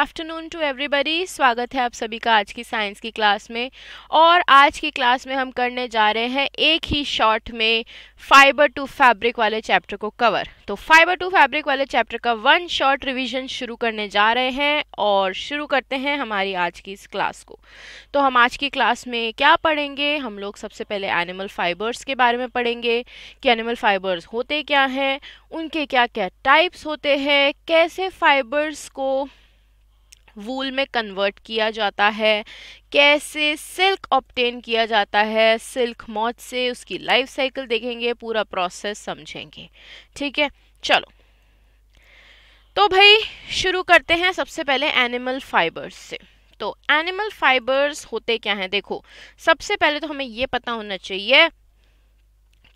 Afternoon to everybody स्वागत है आप सभी का आज की साइंस की क्लास में और आज की क्लास में हम करने जा रहे हैं एक ही शॉर्ट में फाइबर टू फैब्रिक वाले चैप्टर को कवर तो फाइबर टू फैब्रिक वाले चैप्टर का वन शॉर्ट रिवीजन शुरू करने जा रहे हैं और शुरू करते हैं हमारी आज की इस क्लास को तो हम आज की क्लास में क्या पढ़ेंगे हम लोग सबसे पहले एनिमल फाइबर्स के बारे में पढ़ेंगे कि एनिमल फाइबर्स होते क्या हैं उनके क्या क्या टाइप्स होते हैं कैसे फाइबर्स को वूल में कन्वर्ट किया जाता है कैसे सिल्क ऑप्टेन किया जाता है सिल्क मौत से उसकी लाइफ साइकिल देखेंगे पूरा प्रोसेस समझेंगे ठीक है चलो तो भाई शुरू करते हैं सबसे पहले एनिमल फाइबर्स से तो एनिमल फाइबर्स होते क्या हैं देखो सबसे पहले तो हमें ये पता होना चाहिए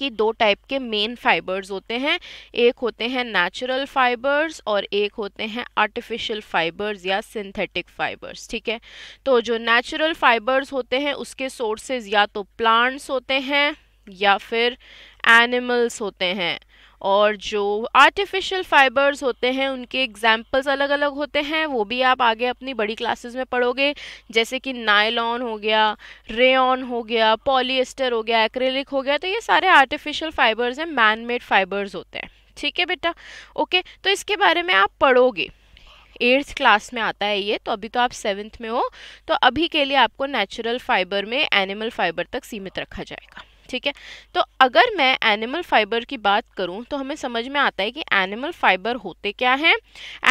कि दो टाइप के मेन फाइबर्स होते हैं एक होते हैं नेचुरल फाइबर्स और एक होते हैं आर्टिफिशियल फाइबर्स या सिंथेटिक फाइबर्स ठीक है तो जो नेचुरल फाइबर्स होते हैं उसके सोर्सेज या तो प्लांट्स होते हैं या फिर एनिमल्स होते हैं और जो आर्टिफिशियल फाइबर्स होते हैं उनके एग्जाम्पल्स अलग अलग होते हैं वो भी आप आगे अपनी बड़ी क्लासेस में पढ़ोगे जैसे कि नायलॉन हो गया रेन हो गया पॉलिएस्टर हो गया एक्रेलिक हो गया तो ये सारे आर्टिफिशियल फाइबर्स हैं मैन मेड फाइबर्स होते हैं ठीक है बेटा ओके तो इसके बारे में आप पढ़ोगे एट्थ क्लास में आता है ये तो अभी तो आप सेवन्थ में हो तो अभी के लिए आपको नेचुरल फाइबर में एनिमल फाइबर तक सीमित रखा जाएगा ठीक है तो अगर मैं एनिमल फाइबर की बात करूँ तो हमें समझ में आता है कि एनिमल फाइबर होते क्या हैं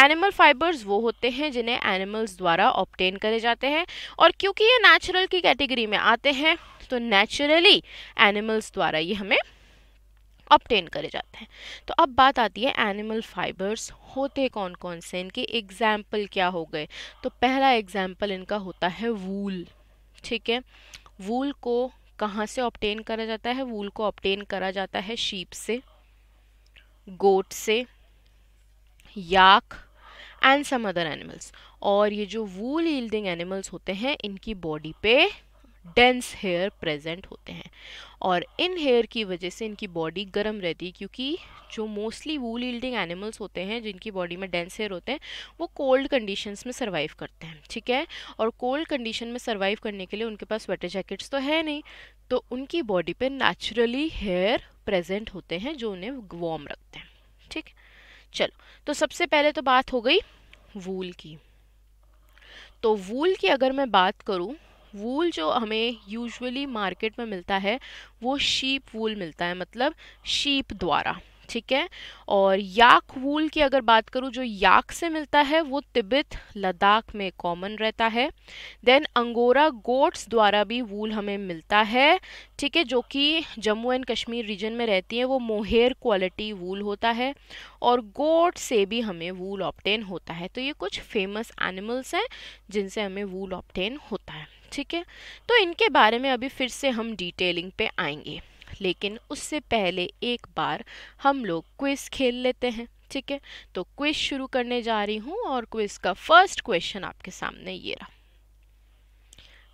एनिमल फाइबर्स वो होते हैं जिन्हें एनिमल्स द्वारा ऑप्टेन करे जाते हैं और क्योंकि ये नेचुरल की कैटेगरी में आते हैं तो नेचुरली एनिमल्स द्वारा ये हमें ऑप्टेन करे जाते हैं तो अब बात आती है एनिमल फाइबर्स होते कौन कौन से इनके एग्जाम्पल क्या हो गए तो पहला एग्जाम्पल इनका होता है वूल ठीक है वूल को कहाँ से ऑप्टेन करा जाता है वूल को ऑप्टेन करा जाता है शीप से गोट से yak and some other animals और ये जो वूल यील्डिंग एनिमल्स होते हैं इनकी बॉडी पे डेंस हेयर प्रेजेंट होते हैं और इन हेयर की वजह से इनकी बॉडी गर्म रहती है क्योंकि जो मोस्टली वूल ईल्डिंग एनिमल्स होते हैं जिनकी बॉडी में डेंस हेयर होते हैं वो कोल्ड कंडीशंस में सर्वाइव करते हैं ठीक है और कोल्ड कंडीशन में सर्वाइव करने के लिए उनके पास स्वेटर जैकेट्स तो है नहीं तो उनकी बॉडी पर नेचुरली हेयर प्रेजेंट होते हैं जो उन्हें वॉर्म रखते हैं ठीक चलो तो सबसे पहले तो बात हो गई वूल की तो वूल की अगर मैं बात करूँ वूल जो हमें यूजुअली मार्केट में मिलता है वो शीप वूल मिलता है मतलब शीप द्वारा ठीक है और याक वूल की अगर बात करूँ जो याक से मिलता है वो तिब्बत लद्दाख में कॉमन रहता है देन अंगोरा गोट्स द्वारा भी वूल हमें मिलता है ठीक है जो कि जम्मू एंड कश्मीर रीजन में रहती है वो मोहेर क्वालिटी वूल होता है और गोट से भी हमें वूल ऑप्टेन होता है तो ये कुछ फेमस एनिमल्स हैं जिनसे हमें वूल ऑप्टेन होता है ठीक है तो इनके बारे में अभी फिर से हम डिटेलिंग पे आएंगे लेकिन उससे पहले एक बार हम लोग क्विज़ खेल लेते हैं ठीक है तो क्विज शुरू करने जा रही हूँ और क्विज का फर्स्ट क्वेश्चन आपके सामने ये रहा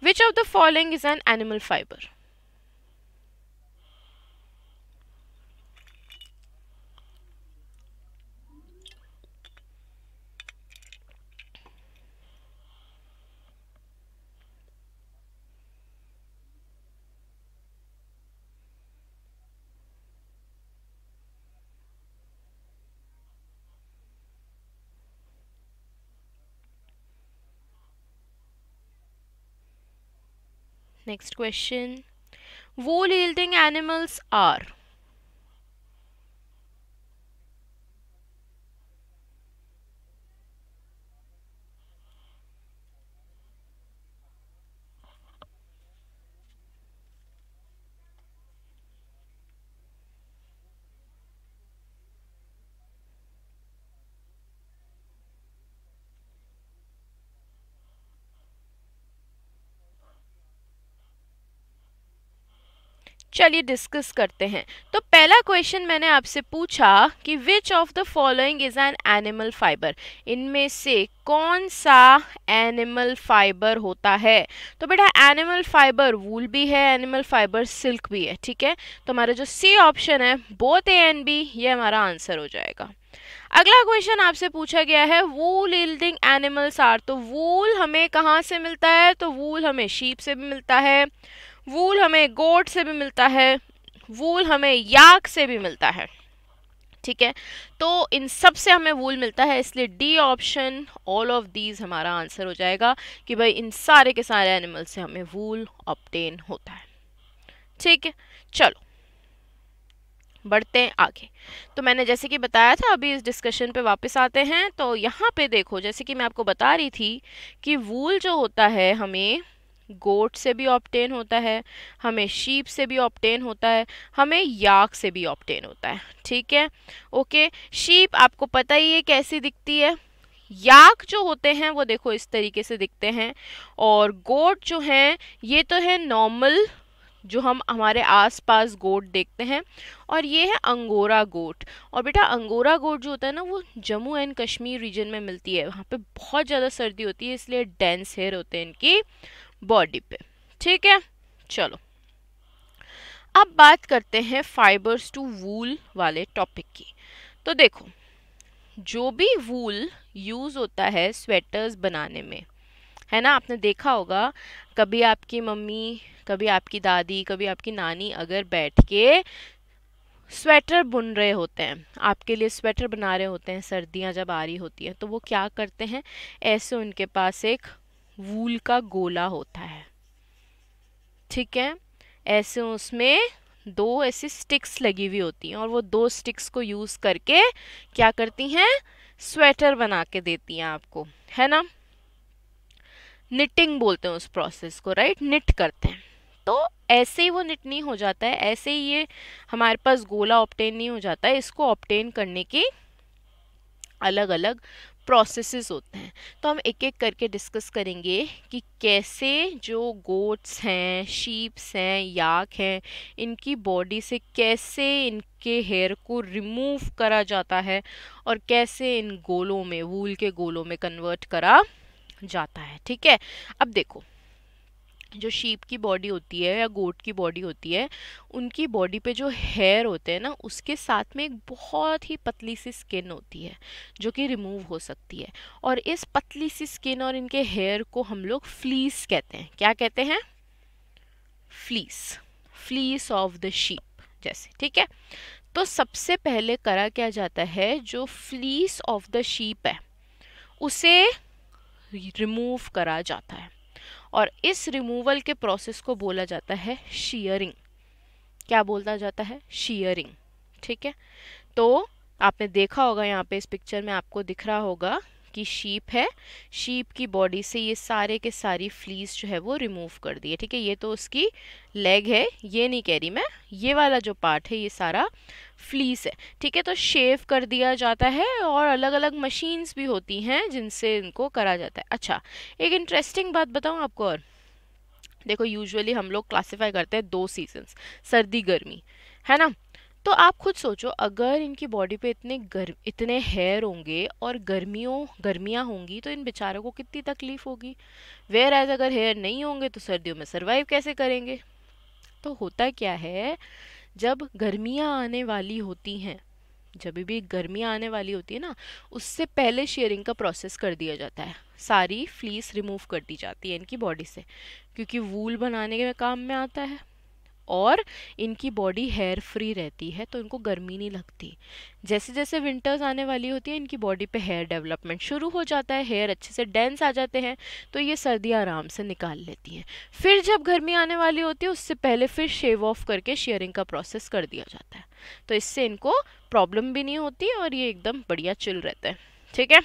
which of the following is an animal fibre Next question. Wool yielding animals are चलिए डिस्कस करते हैं तो पहला क्वेश्चन मैंने आपसे पूछा कि which of the following is an animal fibre इनमें से कौन सा एनिमल फाइबर होता है तो बेटा एनिमल फाइबर वूल भी है एनिमल फाइबर सिल्क भी है ठीक है तो हमारा जो सी ऑप्शन है बोथ ए एंड बी ये हमारा आंसर हो जाएगा अगला क्वेश्चन आपसे पूछा गया है वूल इल्डिंग एनिमल्स आर तो वूल हमें कहाँ से मिलता है तो वूल हमें शीप से भी मिलता है वूल हमें गोट से भी मिलता है वूल हमें याक से भी मिलता है ठीक है तो इन सब से हमें वूल मिलता है इसलिए D option all of these हमारा आंसर हो जाएगा कि भाई इन सारे के सारे एनिमल से हमें वूल ऑप्टेन होता है ठीक है चलो बढ़ते हैं आगे तो मैंने जैसे कि बताया था अभी इस डिस्कशन पे वापस आते हैं तो यहाँ पे देखो जैसे कि मैं आपको बता रही थी कि वूल जो होता है हमें गोट से भी ऑप्टेन होता है हमें शीप से भी ऑप्टेन होता है हमें याक से भी ऑप्टेन होता है ठीक है ओके शीप आपको पता ही है कैसी दिखती है याक जो होते हैं वो देखो इस तरीके से दिखते हैं और गोट जो हैं ये तो है नॉर्मल जो हम हमारे आसपास गोट देखते हैं और ये है अंगोरा गोट और बेटा अंगोरा गोट जो होता है ना वो जम्मू एंड कश्मीर रीजन में मिलती है वहाँ पे बहुत ज़्यादा सर्दी होती है इसलिए डेंस हेयर होते हैं इनकी बॉडी पे ठीक है चलो अब बात करते हैं फाइबर्स टू वूल वाले टॉपिक की तो देखो जो भी वूल यूज़ होता है स्वेटर्स बनाने में है ना आपने देखा होगा कभी आपकी मम्मी कभी आपकी दादी कभी आपकी नानी अगर बैठ के स्वेटर बुन रहे होते हैं आपके लिए स्वेटर बना रहे होते हैं सर्दियां जब आ रही होती हैं तो वो क्या करते हैं ऐसे उनके पास एक वूल का गोला होता है ठीक है ऐसे उसमें दो ऐसी स्टिक्स लगी हुई होती हैं और वो दो स्टिक्स को यूज़ करके क्या करती हैं स्वेटर बना के देती हैं आपको है ना निटिंग बोलते हैं उस प्रोसेस को राइट निट करते हैं तो ऐसे ही वो निट नहीं हो जाता है ऐसे ही ये हमारे पास गोला ऑप्टेन नहीं हो जाता है इसको ऑप्टेन करने की अलग अलग प्रोसेसेस होते हैं तो हम एक एक करके डिस्कस करेंगे कि कैसे जो गोट्स हैं शीप्स हैं याक हैं इनकी बॉडी से कैसे इनके हेयर को रिमूव करा जाता है और कैसे इन गोलों में वूल के गोलों में कन्वर्ट करा जाता है ठीक है अब देखो जो शीप की बॉडी होती है या गोट की बॉडी होती है उनकी बॉडी पे जो हेयर होते हैं ना उसके साथ में एक बहुत ही पतली सी स्किन होती है जो कि रिमूव हो सकती है और इस पतली सी स्किन और इनके हेयर को हम लोग फ्लीस कहते हैं क्या कहते हैं fleece fleece of the sheep जैसे ठीक है तो सबसे पहले करा क्या जाता है जो फ्लीस ऑफ द शीप है उसे रिमूव करा जाता है और इस रिमूवल के प्रोसेस को बोला जाता है शीयरिंग क्या बोला जाता है शीयरिंग ठीक है तो आपने देखा होगा यहाँ पे इस पिक्चर में आपको दिख रहा होगा की शीप है शीप की बॉडी से ये सारे के सारी फ्लीस जो है वो रिमूव कर दिए ठीक है ये तो उसकी लेग है ये नहीं कह रही मैं ये वाला जो पार्ट है ये सारा फ्लीस है ठीक है तो शेव कर दिया जाता है और अलग अलग मशीन्स भी होती हैं जिनसे इनको करा जाता है अच्छा एक इंटरेस्टिंग बात बताऊँ आपको और देखो यूजुअली हम लोग क्लासीफाई करते हैं दो सीजन्स सर्दी गर्मी है ना तो आप खुद सोचो अगर इनकी बॉडी पे इतने गर इतने हेयर होंगे और गर्मियों गर्मियाँ होंगी तो इन बेचारों को कितनी तकलीफ़ होगी वेयर एज अगर हेयर नहीं होंगे तो सर्दियों में सर्वाइव कैसे करेंगे तो होता क्या है जब गर्मियाँ आने वाली होती हैं जब भी गर्मियाँ आने वाली होती है ना उससे पहले शेयरिंग का प्रोसेस कर दिया जाता है सारी फ्लीस रिमूव कर दी जाती है इनकी बॉडी से क्योंकि वूल बनाने के काम में आता है और इनकी बॉडी हेयर फ्री रहती है तो इनको गर्मी नहीं लगती जैसे जैसे विंटर्स आने वाली होती है इनकी बॉडी पे हेयर डेवलपमेंट शुरू हो जाता है हेयर अच्छे से डेंस आ जाते हैं तो ये सर्दियाँ आराम से निकाल लेती हैं फिर जब गर्मी आने वाली होती है उससे पहले फिर शेव ऑफ करके शेयरिंग का प्रोसेस कर दिया जाता है तो इससे इनको प्रॉब्लम भी नहीं होती और ये एकदम बढ़िया चिल रहता है ठीक है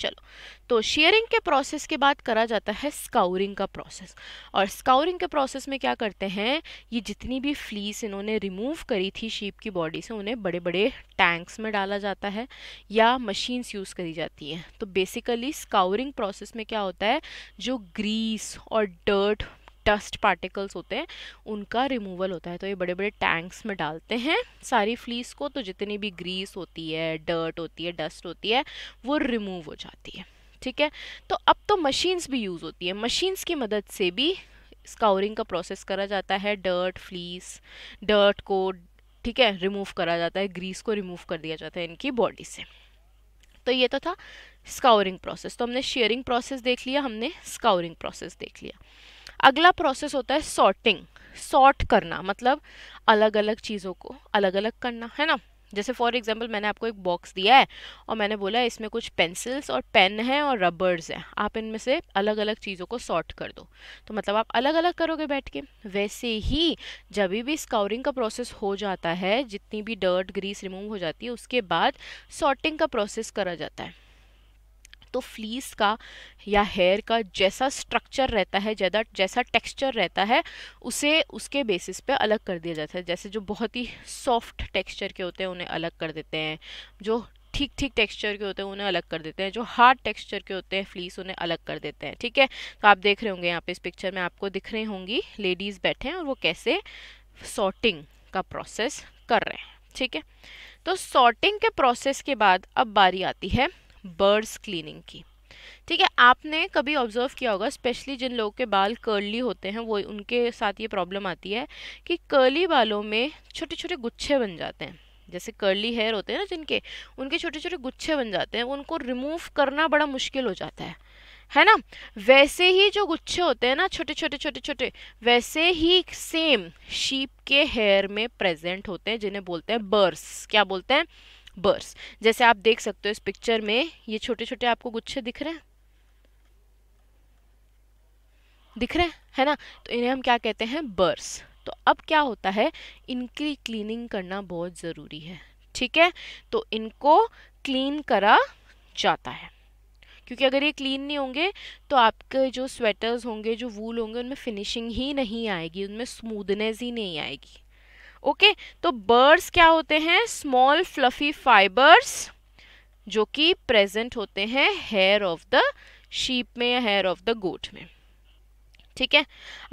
चलो तो शेयरिंग के प्रोसेस के बाद करा जाता है स्काउरिंग का प्रोसेस और स्काउरिंग के प्रोसेस में क्या करते हैं ये जितनी भी फ्लीस इन्होंने रिमूव करी थी शीप की बॉडी से उन्हें बड़े बड़े टैंक्स में डाला जाता है या मशीन्स यूज़ करी जाती हैं तो बेसिकली स्काउरिंग प्रोसेस में क्या होता है जो ग्रीस और डर्ट डस्ट पार्टिकल्स होते हैं उनका रिमूवल होता है तो ये बड़े बड़े टैंक्स में डालते हैं सारी फ्लीस को तो जितनी भी ग्रीस होती है डर्ट होती है डस्ट होती है वो रिमूव हो जाती है ठीक है तो अब तो मशीन्स भी यूज़ होती है मशीन्स की मदद से भी स्काउरिंग का प्रोसेस करा जाता है डर्ट फ्लीस डर्ट को ठीक है रिमूव करा जाता है ग्रीस को रिमूव कर दिया जाता है इनकी बॉडी से तो ये तो था स्काउरिंग प्रोसेस तो हमने शेयरिंग प्रोसेस देख लिया हमने स्काउरिंग प्रोसेस देख लिया अगला प्रोसेस होता है सॉर्टिंग सॉर्ट करना मतलब अलग अलग चीज़ों को अलग अलग करना है ना जैसे फॉर एग्जांपल मैंने आपको एक बॉक्स दिया है और मैंने बोला इसमें कुछ पेंसिल्स और पेन हैं और रबर्स हैं आप इनमें से अलग अलग चीज़ों को सॉर्ट कर दो तो मतलब आप अलग अलग करोगे बैठ के वैसे ही जब भी स्काउरिंग का प्रोसेस हो जाता है जितनी भी डर्ट ग्रीस रिमूव हो जाती है उसके बाद सॉर्टिंग का प्रोसेस करा जाता है तो फ्लीस का या हेयर का जैसा स्ट्रक्चर रहता है ज़्यादा जैसा टेक्सचर रहता है उसे उसके बेसिस पे अलग कर दिया जाता है जैसे जो बहुत ही सॉफ्ट टेक्सचर के होते हैं उन्हें अलग कर देते हैं जो ठीक ठीक टेक्सचर के होते हैं उन्हें अलग कर देते हैं जो हार्ड टेक्सचर के होते हैं फ्लीस उन्हें अलग कर देते हैं ठीक है तो आप देख रहे होंगे यहाँ पे इस पिक्चर में आपको दिख रही होंगी लेडीज़ बैठे हैं और वो कैसे सॉर्टिंग का प्रोसेस कर रहे हैं ठीक है तो सॉर्टिंग के प्रोसेस के बाद अब बारी आती है बर्ड्स क्लीनिंग की ठीक है आपने कभी ऑब्जर्व किया होगा स्पेशली जिन लोगों के बाल कर्ली होते हैं वो उनके साथ ये प्रॉब्लम आती है कि कर्ली बालों में छोटे छोटे गुच्छे बन जाते हैं जैसे कर्ली हेयर होते हैं ना जिनके उनके छोटे छोटे गुच्छे बन जाते हैं उनको रिमूव करना बड़ा मुश्किल हो जाता है है ना वैसे ही जो गुच्छे होते हैं ना छोटे छोटे छोटे छोटे वैसे ही सेम शीप के हेयर में प्रेजेंट होते हैं जिन्हें बोलते हैं बर्स क्या बोलते हैं बर्ड्स जैसे आप देख सकते हो इस पिक्चर में ये छोटे छोटे आपको गुच्छे दिख रहे हैं दिख रहे हैं है ना तो इन्हें हम क्या कहते हैं बर्स तो अब क्या होता है इनकी क्लीनिंग करना बहुत ज़रूरी है ठीक है तो इनको क्लीन करा जाता है क्योंकि अगर ये क्लीन नहीं होंगे तो आपके जो स्वेटर्स होंगे जो वूल होंगे उनमें फिनिशिंग ही नहीं आएगी उनमें स्मूदनेस ही नहीं आएगी ओके तो बर्ड्स क्या होते हैं स्मॉल फ्लफी फाइबर्स जो कि प्रेजेंट होते हैं हेयर ऑफ द शीप में या हेयर ऑफ द गोट में ठीक है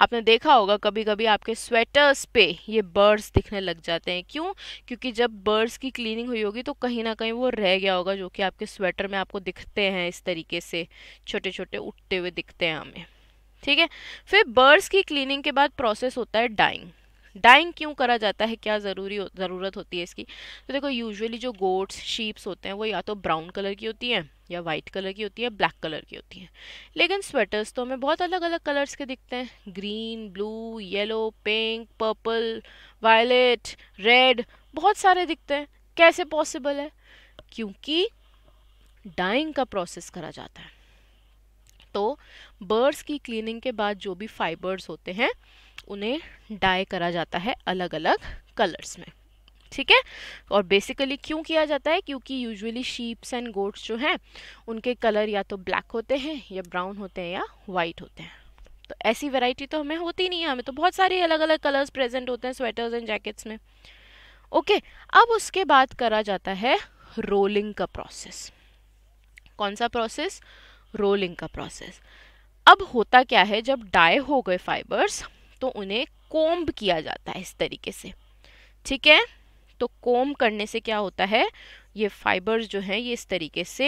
आपने देखा होगा कभी कभी आपके स्वेटर्स पे ये बर्ड्स दिखने लग जाते हैं क्यों क्योंकि जब बर्ड्स की क्लीनिंग हुई होगी तो कहीं ना कहीं वो रह गया होगा जो कि आपके स्वेटर में आपको दिखते हैं इस तरीके से छोटे छोटे उठते हुए दिखते हैं हमें ठीक है फिर बर्ड्स की क्लीनिंग के बाद प्रोसेस होता है डाइंग डाइंग क्यों करा जाता है क्या ज़रूरी हो, ज़रूरत होती है इसकी तो देखो यूजुअली जो गोट्स शीप्स होते हैं वो या तो ब्राउन कलर की होती हैं या वाइट कलर की होती है ब्लैक कलर की होती हैं लेकिन स्वेटर्स तो हमें बहुत अलग अलग कलर्स के दिखते हैं green blue yellow pink purple violet red बहुत सारे दिखते हैं कैसे पॉसिबल है क्योंकि डाइंग का प्रोसेस करा जाता है तो बर्ड्स की क्लीनिंग के बाद जो भी फाइबर्स होते हैं उन्हें डाई करा जाता है अलग अलग कलर्स में ठीक है और बेसिकली क्यों किया जाता है क्योंकि यूजुअली शीप्स एंड गोट्स जो हैं उनके कलर या तो ब्लैक होते हैं या ब्राउन होते हैं या वाइट होते हैं तो ऐसी वैरायटी तो हमें होती नहीं है हमें तो बहुत सारे अलग अलग कलर्स प्रेजेंट होते हैं स्वेटर्स एंड जैकेट्स में ओके okay, अब उसके बाद करा जाता है रोलिंग का प्रोसेस कौन सा प्रोसेस रोलिंग का प्रोसेस अब होता क्या है जब डाई हो गए फाइबर्स तो उन्हें कोम्ब किया जाता है इस तरीके से ठीक है तो कोम करने से क्या होता है ये फाइबर्स जो हैं ये इस तरीके से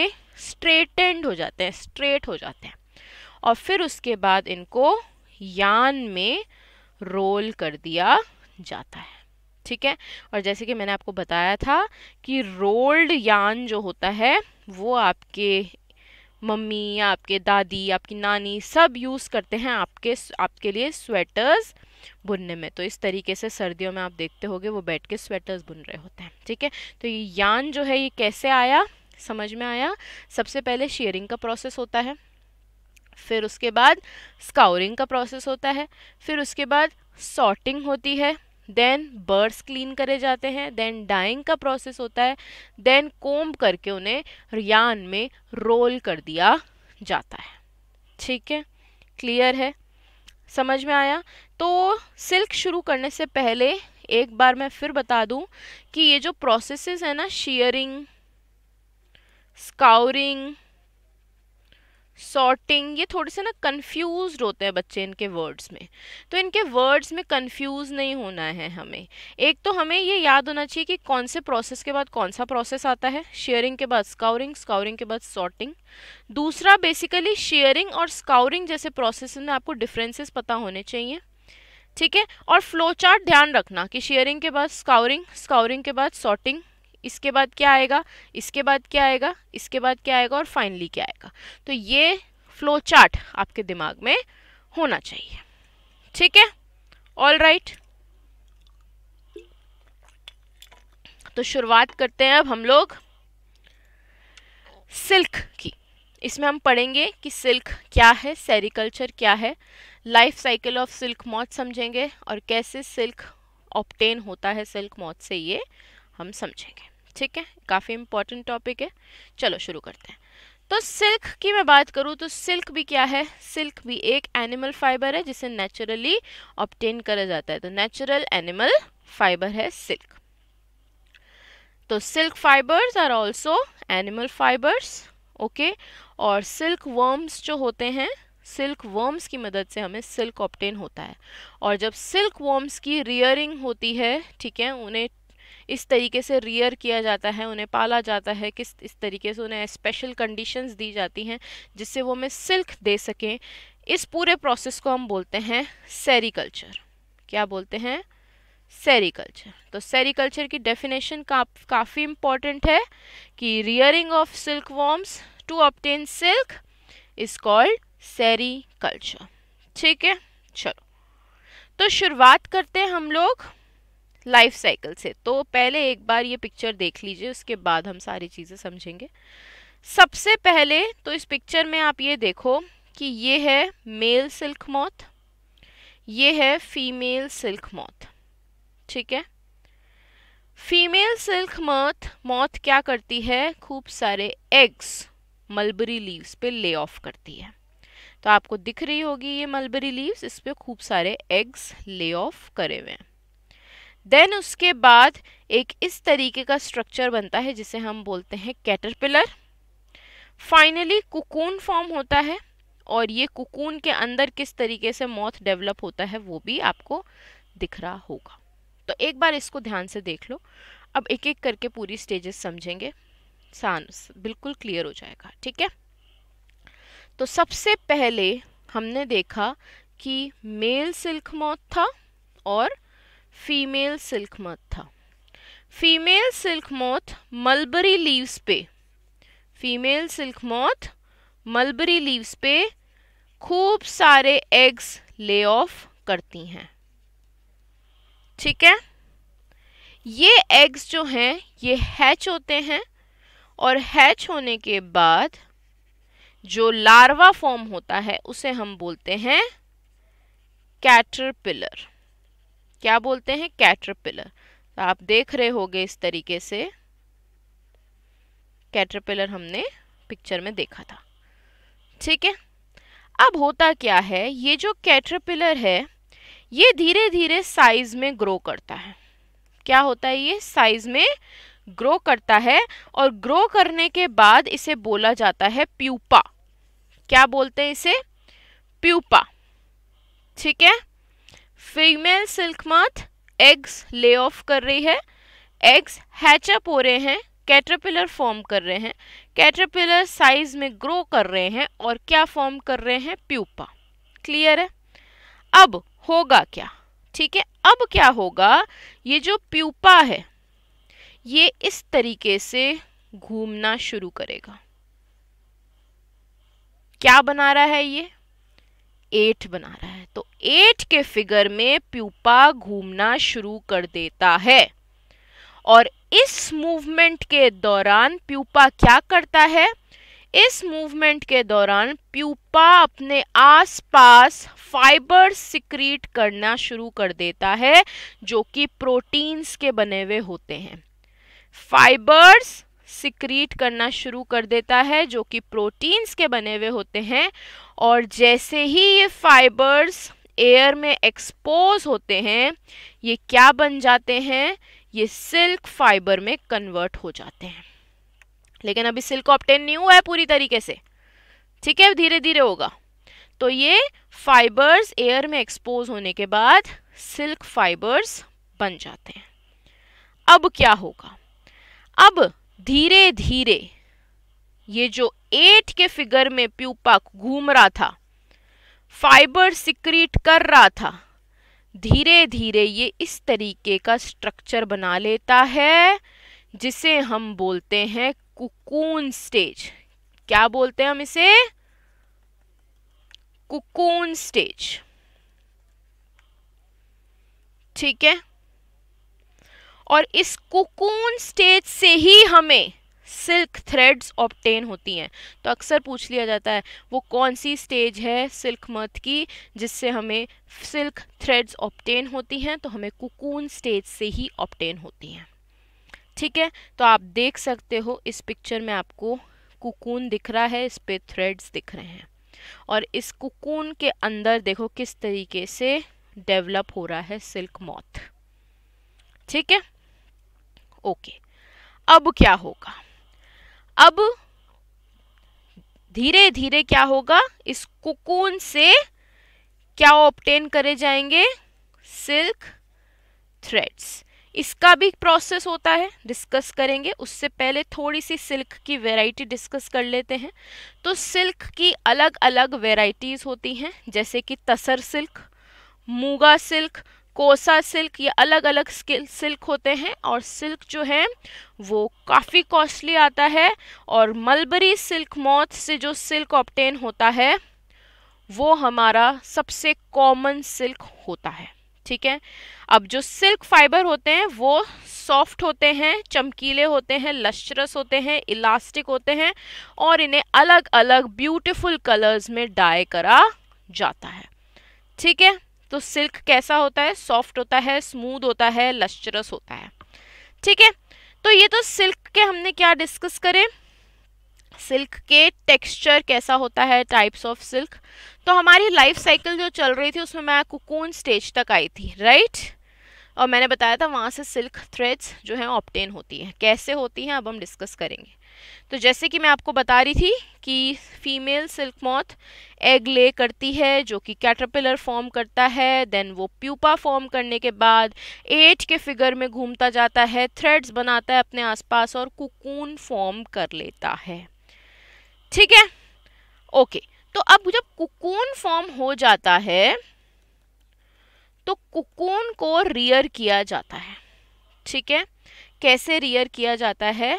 स्ट्रेटेंड हो जाते हैं स्ट्रेट हो जाते हैं और फिर उसके बाद इनको यान में रोल कर दिया जाता है ठीक है और जैसे कि मैंने आपको बताया था कि रोल्ड यान जो होता है वो आपके मम्मी आपके दादी आपकी नानी सब यूज़ करते हैं आपके आपके लिए स्वेटर्स बुनने में तो इस तरीके से सर्दियों में आप देखते होंगे वो बैठ के स्वेटर्स बुन रहे होते हैं ठीक है तो ये यान जो है ये कैसे आया समझ में आया सबसे पहले शेयरिंग का प्रोसेस होता है फिर उसके बाद स्काउरिंग का प्रोसेस होता है फिर उसके बाद सॉर्टिंग होती है देन बर्ड्स क्लीन करे जाते हैं देन डाइंग का प्रोसेस होता है देन कोम करके उन्हें रियान में रोल कर दिया जाता है ठीक है क्लियर है समझ में आया तो सिल्क शुरू करने से पहले एक बार मैं फिर बता दूं कि ये जो प्रोसेसेस है ना शेयरिंग स्काउरिंग सॉर्टिंग ये थोड़े से ना कंफ्यूज होते हैं बच्चे इनके वर्ड्स में तो इनके वर्ड्स में कंफ्यूज नहीं होना है हमें एक तो हमें ये याद होना चाहिए कि कौन से प्रोसेस के बाद कौन सा प्रोसेस आता है शेयरिंग के बाद स्काउरिंग स्काउरिंग के बाद सॉर्टिंग दूसरा बेसिकली शेयरिंग और स्काउरिंग जैसे प्रोसेस में आपको डिफ्रेंसेस पता होने चाहिए ठीक है और फ्लो चार्ट ध्यान रखना कि शेयरिंग के बाद स्काउरिंग स्काउरिंग के बाद सॉर्टिंग इसके बाद क्या आएगा इसके बाद क्या आएगा इसके बाद क्या आएगा और फाइनली क्या आएगा तो ये फ्लो चार्ट आपके दिमाग में होना चाहिए ठीक है ऑल राइट तो शुरुआत करते हैं अब हम लोग सिल्क की इसमें हम पढ़ेंगे कि सिल्क क्या है सेरिकल्चर क्या है लाइफ साइकिल ऑफ सिल्क मौत समझेंगे और कैसे सिल्क ऑप्टेन होता है सिल्क मौत से ये हम समझेंगे ठीक है काफ़ी इंपॉर्टेंट टॉपिक है चलो शुरू करते हैं तो सिल्क की मैं बात करूँ तो सिल्क भी क्या है सिल्क भी एक एनिमल फाइबर है जिसे नेचुरली ऑप्टेन करा जाता है तो नेचुरल एनिमल फाइबर है सिल्क तो silk fibres are also animal fibres okay और सिल्क वर्म्स जो होते हैं सिल्क वर्म्स की मदद से हमें सिल्क ऑप्टेन होता है और जब सिल्क वर्म्स की रियरिंग होती है ठीक है उन्हें इस तरीके से रियर किया जाता है उन्हें पाला जाता है किस इस तरीके से उन्हें स्पेशल कंडीशंस दी जाती हैं जिससे वो हमें सिल्क दे सकें इस पूरे प्रोसेस को हम बोलते हैं सेरिकल्चर क्या बोलते हैं सेरिकल्चर तो सेरिकल्चर की डेफिनेशन का, काफ़ी इम्पॉर्टेंट है कि rearing of silk worms to obtain silk is called sericulture ठीक है चलो तो शुरुआत करते हैं हम लोग लाइफ साइकिल से तो पहले एक बार ये पिक्चर देख लीजिए उसके बाद हम सारी चीज़ें समझेंगे सबसे पहले तो इस पिक्चर में आप ये देखो कि ये है मेल सिल्क मौत ये है फीमेल सिल्क मौत ठीक है फीमेल सिल्क मौत मौत क्या करती है खूब सारे एग्स मलबरी लीव्स पे ले ऑफ करती है तो आपको दिख रही होगी ये मलबरी लीव्स इस पर खूब सारे एग्स ले ऑफ करे हुए हैं देन उसके बाद एक इस तरीके का स्ट्रक्चर बनता है जिसे हम बोलते हैं कैटरपिलर फाइनली कुकून फॉर्म होता है और ये कुकून के अंदर किस तरीके से मौत डेवलप होता है वो भी आपको दिख रहा होगा तो एक बार इसको ध्यान से देख लो अब एक एक करके पूरी स्टेजेस समझेंगे सांस बिल्कुल क्लियर हो जाएगा ठीक है तो सबसे पहले हमने देखा कि मेल सिल्क मौत था और फीमेल सिल्क मोथ था female silk moth mulberry leaves पे female silk moth mulberry leaves पे खूब सारे एग्स ले ऑफ करती हैं ठीक है ये एग्स जो हैं ये हैच होते हैं और हैच होने के बाद जो लार्वा फॉर्म होता है उसे हम बोलते हैं कैटरपिलर क्या बोलते हैं कैटरपिलर तो आप देख रहे होगे इस तरीके से कैटरपिलर हमने पिक्चर में देखा था ठीक है अब होता क्या है ये जो कैटरपिलर है ये धीरे धीरे साइज में ग्रो करता है क्या होता है ये साइज में ग्रो करता है और ग्रो करने के बाद इसे बोला जाता है प्यूपा क्या बोलते हैं इसे प्यूपा ठीक है female silk moth eggs lay off कर रही है एग्स हैचअप हो रहे हैं कैटरपिलर फॉर्म कर रहे हैं कैटरपिलर साइज में ग्रो कर रहे हैं और क्या फॉर्म कर रहे हैं प्यूपा क्लियर है अब होगा क्या ठीक है अब क्या होगा ये जो प्यूपा है ये इस तरीके से घूमना शुरू करेगा क्या बना रहा है ये एट बना रहा है तो एट के फिगर में प्यूपा घूमना शुरू कर देता है और इस मूवमेंट के दौरान प्यूपा क्या करता है इस मूवमेंट के दौरान प्यूपा अपने आसपास फाइबर सिक्रीट करना शुरू कर देता है जो कि प्रोटीन्स के बने हुए होते हैं फाइबर्स सिक्रीट करना शुरू कर देता है जो कि प्रोटीन्स के बने हुए होते हैं और जैसे ही ये फाइबर्स एयर में एक्सपोज होते हैं ये क्या बन जाते हैं ये सिल्क फाइबर में कन्वर्ट हो जाते हैं लेकिन अभी सिल्क ऑप्टेन नहीं हुआ है पूरी तरीके से ठीक है धीरे धीरे होगा तो ये फाइबर्स एयर में एक्सपोज होने के बाद सिल्क फाइबर्स बन जाते हैं अब क्या होगा अब धीरे धीरे ये जो एट के फिगर में प्यूपा घूम रहा था फाइबर सिक्रीट कर रहा था धीरे धीरे ये इस तरीके का स्ट्रक्चर बना लेता है जिसे हम बोलते हैं कुकून स्टेज क्या बोलते हैं हम इसे कुकून स्टेज ठीक है और इस कुकून स्टेज से ही हमें सिल्क थ्रेड्स ऑप्टेन होती हैं तो अक्सर पूछ लिया जाता है वो कौन सी स्टेज है सिल्क मर्थ की जिससे हमें सिल्क थ्रेड्स ऑप्टेन होती हैं तो हमें कुकून स्टेज से ही ऑप्टेन होती हैं ठीक है तो आप देख सकते हो इस पिक्चर में आपको कुकून दिख रहा है इस पर थ्रेड्स दिख रहे हैं और इस कुकून के अंदर देखो किस तरीके से डेवलप हो रहा है सिल्क मॉथ ठीक है ओके अब क्या होगा अब धीरे धीरे क्या होगा इस कुकून से क्या ऑप्टेन करे जाएंगे सिल्क थ्रेड्स इसका भी प्रोसेस होता है डिस्कस करेंगे उससे पहले थोड़ी सी सिल्क की वैरायटी डिस्कस कर लेते हैं तो सिल्क की अलग अलग वैरायटीज़ होती हैं जैसे कि tasar silk muga silk kosa silk ये अलग अलग स्किल सिल्क होते हैं और सिल्क जो है वो काफ़ी कॉस्टली आता है और मलबरी सिल्क मौत से जो सिल्क ऑप्टेन होता है वो हमारा सबसे कॉमन सिल्क होता है ठीक है अब जो सिल्क फाइबर होते हैं वो सॉफ्ट होते हैं चमकीले होते हैं लश्चरस होते हैं इलास्टिक होते हैं और इन्हें अलग अलग ब्यूटीफुल कलर्स में डाई करा जाता है ठीक है तो सिल्क कैसा होता है सॉफ्ट होता है स्मूद होता है लश्चरस होता है ठीक है तो ये तो सिल्क के हमने क्या डिस्कस करें सिल्क के टेक्सचर कैसा होता है टाइप्स ऑफ सिल्क तो हमारी लाइफ साइकिल जो चल रही थी उसमें मैं कुकून स्टेज तक आई थी राइट और मैंने बताया था वहाँ से सिल्क थ्रेड्स जो हैं ऑप्टेन होती हैं कैसे होती हैं अब हम डिस्कस करेंगे तो जैसे कि मैं आपको बता रही थी कि फीमेल सिल्क मॉथ एग ले करती है जो कि कैटरपिलर फॉर्म करता है देन वो प्यूपा फॉर्म करने के बाद एट के फिगर में घूमता जाता है थ्रेड्स बनाता है अपने आसपास और कुकून फॉर्म कर लेता है ठीक है ओके तो अब जब कुकून फॉर्म हो जाता है तो कुकून को रियर किया जाता है ठीक है कैसे रियर किया जाता है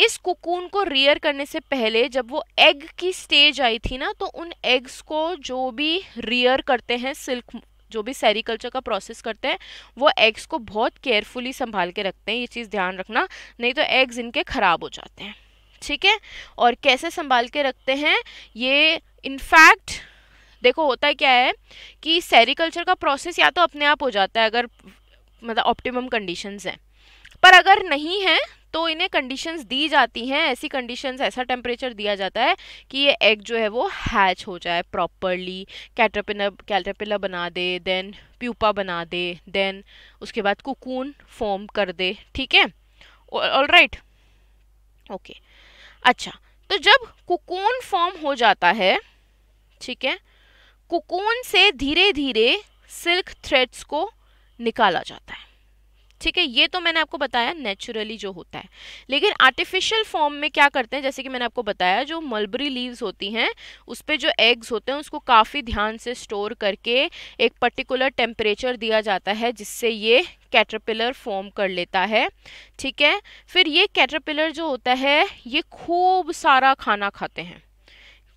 इस कुकून को रियर करने से पहले जब वो एग की स्टेज आई थी ना तो उन एग्स को जो भी रियर करते हैं सिल्क जो भी सेरिकल्चर का प्रोसेस करते हैं वो एग्स को बहुत केयरफुली संभाल के रखते हैं ये चीज़ ध्यान रखना नहीं तो एग्स इनके ख़राब हो जाते हैं ठीक है और कैसे संभाल के रखते हैं ये इनफैक्ट देखो होता क्या है कि सेरिकल्चर का प्रोसेस या तो अपने आप हो जाता है अगर मतलब ऑप्टिमम कंडीशंस हैं पर अगर नहीं है तो इन्हें कंडीशंस दी जाती हैं ऐसी कंडीशंस ऐसा टेम्परेचर दिया जाता है कि ये एग जो है वो हैच हो जाए प्रॉपरली कैटरपिलर कैटरपिलर बना दे देन प्यूपा बना दे देन उसके बाद कुकून फॉर्म कर दे ठीक है ऑल राइट ओके अच्छा तो जब कुकून फॉर्म हो जाता है ठीक है कुकून से धीरे धीरे सिल्क थ्रेड्स को निकाला जाता है ठीक है ये तो मैंने आपको बताया नेचुरली जो होता है लेकिन आर्टिफिशियल फॉर्म में क्या करते हैं जैसे कि मैंने आपको बताया जो मलबरी लीव्स होती हैं उस पर जो एग्स होते हैं उसको काफ़ी ध्यान से स्टोर करके एक पर्टिकुलर टेम्परेचर दिया जाता है जिससे ये कैटरपिलर फॉर्म कर लेता है ठीक है फिर ये कैटरपिलर जो होता है ये खूब सारा खाना खाते हैं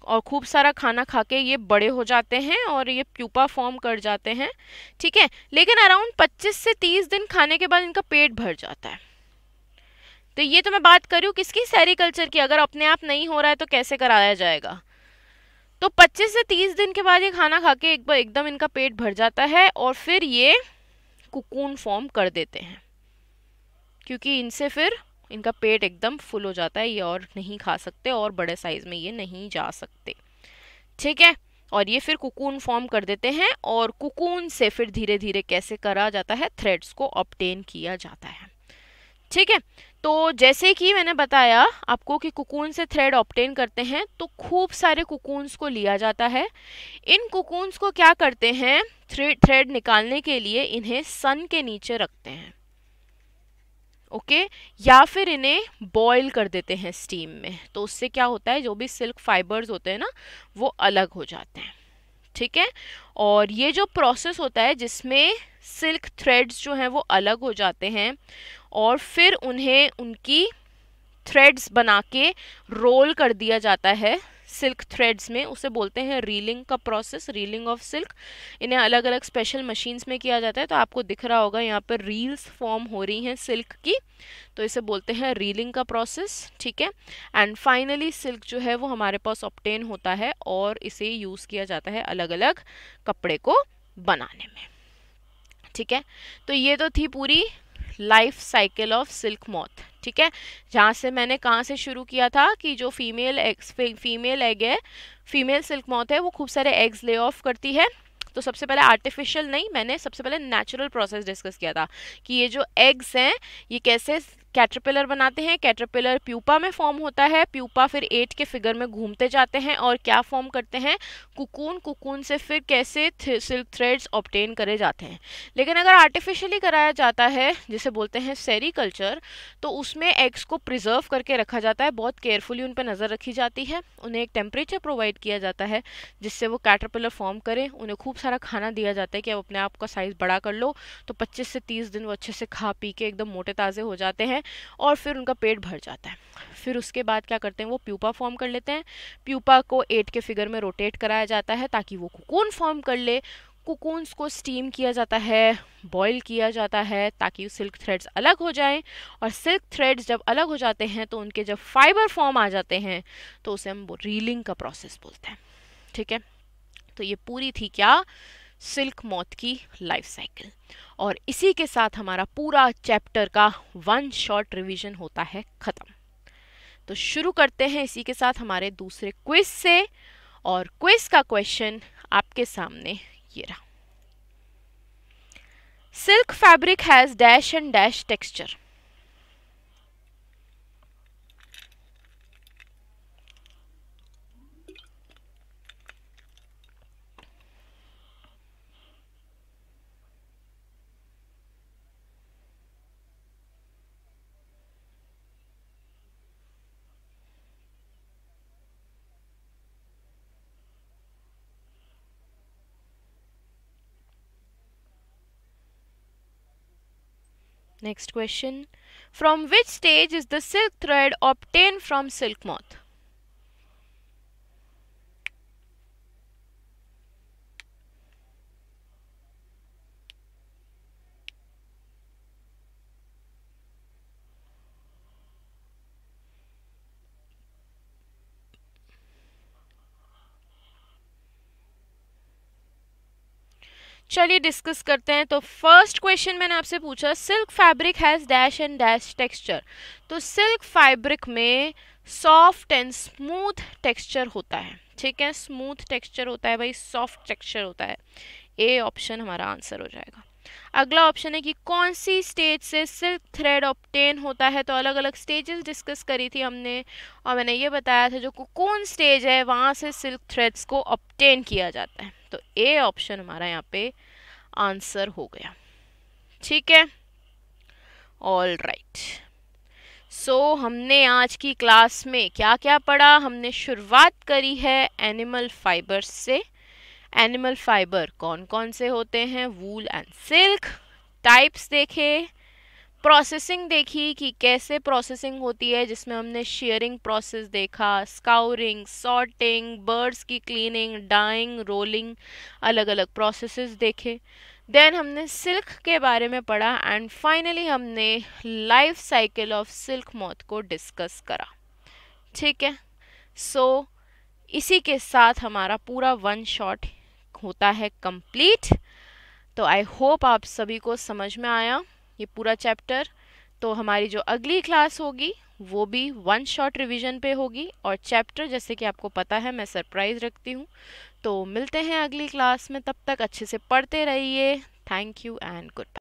और खूब सारा खाना खा के ये बड़े हो जाते हैं और ये प्यूपा फॉर्म कर जाते हैं ठीक है लेकिन अराउंड 25 से 30 दिन खाने के बाद इनका पेट भर जाता है तो ये तो मैं बात करूँ किसकी सेरिकल्चर की अगर अपने आप नहीं हो रहा है तो कैसे कराया जाएगा तो 25 से 30 दिन के बाद ये खाना खा के एक बार एकदम इनका पेट भर जाता है और फिर ये कुकून फॉर्म कर देते हैं क्योंकि इनसे फिर इनका पेट एकदम फुल हो जाता है ये और नहीं खा सकते और बड़े साइज़ में ये नहीं जा सकते ठीक है और ये फिर कुकून फॉर्म कर देते हैं और कुकून से फिर धीरे धीरे कैसे करा जाता है थ्रेड्स को ऑप्टेन किया जाता है ठीक है तो जैसे कि मैंने बताया आपको कि कुकून से थ्रेड ऑप्टेन करते हैं तो खूब सारे कुकून्स को लिया जाता है इन कुकून्स को क्या करते हैं थ्रेड थ्रेड निकालने के लिए इन्हें सन के नीचे रखते हैं ओके okay? या फिर इन्हें बॉयल कर देते हैं स्टीम में तो उससे क्या होता है जो भी सिल्क फाइबर्स होते हैं ना वो अलग हो जाते हैं ठीक है और ये जो प्रोसेस होता है जिसमें सिल्क थ्रेड्स जो हैं वो अलग हो जाते हैं और फिर उन्हें उनकी थ्रेड्स बना के रोल कर दिया जाता है सिल्क थ्रेड्स में उसे बोलते हैं रीलिंग का प्रोसेस रीलिंग ऑफ सिल्क इन्हें अलग अलग स्पेशल मशीन्स में किया जाता है तो आपको दिख रहा होगा यहाँ पर रील्स फॉर्म हो रही हैं सिल्क की तो इसे बोलते हैं रीलिंग का प्रोसेस ठीक है एंड फाइनली सिल्क जो है वो हमारे पास ऑप्टेन होता है और इसे यूज़ किया जाता है अलग अलग कपड़े को बनाने में ठीक है तो ये तो थी पूरी life cycle of silk moth ठीक है जहाँ से मैंने कहाँ से शुरू किया था कि जो फीमेल एग्स फीमेल एग है फीमेल सिल्क मॉथ है वो खूब सारे एग्स ले ऑफ करती है तो सबसे पहले आर्टिफिशियल नहीं मैंने सबसे पहले नेचुरल प्रोसेस डिस्कस किया था कि ये जो एग्स हैं ये कैसे कैटरपिलर बनाते हैं कैटरपिलर प्यूपा में फॉर्म होता है प्यूपा फिर एट के फिगर में घूमते जाते हैं और क्या फॉर्म करते हैं कुकून कुकून से फिर कैसे सिल्क थ्रेड्स ऑप्टेन करे जाते हैं लेकिन अगर आर्टिफिशियली कराया जाता है जिसे बोलते हैं सेरीकल्चर तो उसमें एग्स को प्रिजर्व करके रखा जाता है बहुत केयरफुली उन पर नज़र रखी जाती है उन्हें एक टेम्परेचर प्रोवाइड किया जाता है जिससे वो कैटरपिलर फॉर्म करें उन्हें खूब सारा खाना दिया जाता है कि अब अपने आप का साइज़ बड़ा कर लो तो पच्चीस से तीस दिन वो अच्छे से खा पी के एकदम मोटे ताज़े हो जाते हैं और फिर उनका पेट भर जाता है फिर उसके बाद क्या करते हैं वो प्यूपा फॉर्म कर लेते हैं प्यूपा को एट के फिगर में रोटेट कराया जाता है ताकि वो कुकून फॉर्म कर ले कुकून्स को स्टीम किया जाता है बॉईल किया जाता है ताकि सिल्क थ्रेड्स अलग हो जाएं और सिल्क थ्रेड्स जब अलग हो जाते हैं तो उनके जब फाइबर फॉर्म आ जाते हैं तो उसे हम रीलिंग का प्रोसेस बोलते हैं ठीक है तो ये पूरी थी क्या सिल्क मौत की लाइफ साइकिल और इसी के साथ हमारा पूरा चैप्टर का वन शॉट रिवीजन होता है ख़त्म तो शुरू करते हैं इसी के साथ हमारे दूसरे क्विज से और क्विज का क्वेश्चन आपके सामने ये रहा silk fabric has dash and dash texture Next question. From which stage is the silk thread obtained from silk moth? चलिए डिस्कस करते हैं तो फर्स्ट क्वेश्चन मैंने आपसे पूछा silk fabric has dash and dash texture तो सिल्क फैब्रिक में soft and smooth texture होता है ठीक है स्मूथ टेक्सचर होता है भाई सॉफ्ट टेक्सचर होता है ए ऑप्शन हमारा आंसर हो जाएगा अगला ऑप्शन है कि कौन सी स्टेज से सिल्क थ्रेड ऑप्टेन होता है तो अलग अलग स्टेजेस डिस्कस करी थी हमने और मैंने ये बताया था जो कौन स्टेज है वहाँ से सिल्क थ्रेड्स को ऑप्टेन किया जाता है तो ए ऑप्शन हमारा यहाँ पे आंसर हो गया ठीक है ऑल राइट सो हमने आज की क्लास में क्या क्या पढ़ा हमने शुरुआत करी है एनिमल फाइबर से एनिमल फाइबर कौन कौन से होते हैं वूल एंड सिल्क टाइप्स देखे प्रोसेसिंग देखी कि कैसे प्रोसेसिंग होती है जिसमें हमने शेयरिंग प्रोसेस देखा स्काउरिंग सॉर्टिंग बर्ड्स की क्लीनिंग डाइंग रोलिंग अलग अलग प्रोसेस देखे देन हमने सिल्क के बारे में पढ़ा एंड फाइनली हमने life cycle of silk moth को डिस्कस करा ठीक है सो so, इसी के साथ हमारा पूरा वन शॉट होता है कंप्लीट तो आई होप आप सभी को समझ में आया ये पूरा चैप्टर तो हमारी जो अगली क्लास होगी वो भी वन शॉट रिवीजन पे होगी और चैप्टर जैसे कि आपको पता है मैं सरप्राइज़ रखती हूँ तो मिलते हैं अगली क्लास में तब तक अच्छे से पढ़ते रहिए थैंक यू एंड गुड